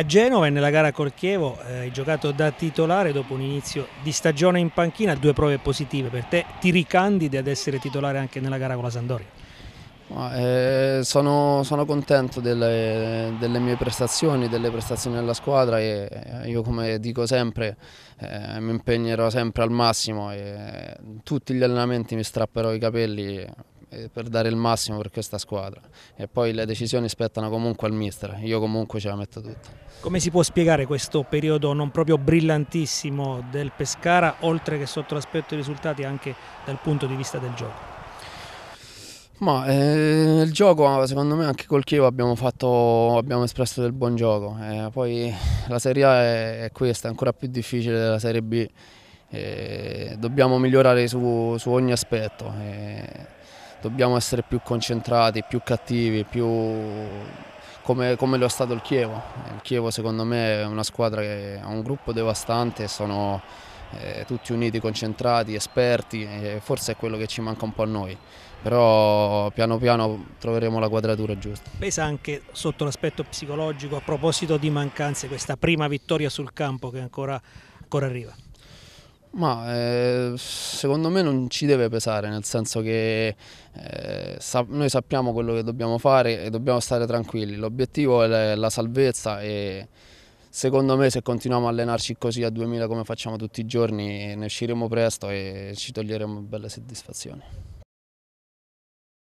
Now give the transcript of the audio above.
A Genova e nella gara a Corchievo eh, hai giocato da titolare dopo un inizio di stagione in panchina, due prove positive per te, ti ricandidi ad essere titolare anche nella gara con la Sandoria? Eh, sono, sono, contento delle, delle, mie prestazioni, delle prestazioni della squadra e eh, io come dico sempre eh, mi impegnerò sempre al massimo e eh, tutti gli allenamenti mi strapperò i capelli eh, per dare il massimo per questa squadra e poi le decisioni spettano comunque al mister, io comunque ce la metto tutta. Come si può spiegare questo periodo non proprio brillantissimo del Pescara, oltre che sotto l'aspetto dei risultati anche dal punto di vista del gioco? Ma eh, il gioco, secondo me, anche col Chievo abbiamo, fatto, abbiamo espresso del buon gioco. Eh, poi la Serie A è, è, questa, è ancora più difficile della Serie B. Eh, dobbiamo migliorare su, su ogni aspetto. Eh, dobbiamo essere più concentrati, più cattivi, più come, come, lo è stato il Chievo. Il Chievo secondo me è una squadra che ha un gruppo devastante, sono eh, tutti uniti, concentrati, esperti e forse è quello che ci manca un po' a noi. Però piano piano troveremo la quadratura giusta. Pesa anche sotto l'aspetto psicologico a proposito di mancanze questa prima vittoria sul campo che ancora, ancora arriva. Ma eh, secondo me non ci deve pesare, nel senso che eh, sa noi sappiamo quello che dobbiamo fare e dobbiamo stare tranquilli. L'obiettivo è la salvezza e secondo me se continuiamo a allenarci così a 2000 come facciamo tutti i giorni ne usciremo presto e ci toglieremo belle soddisfazioni.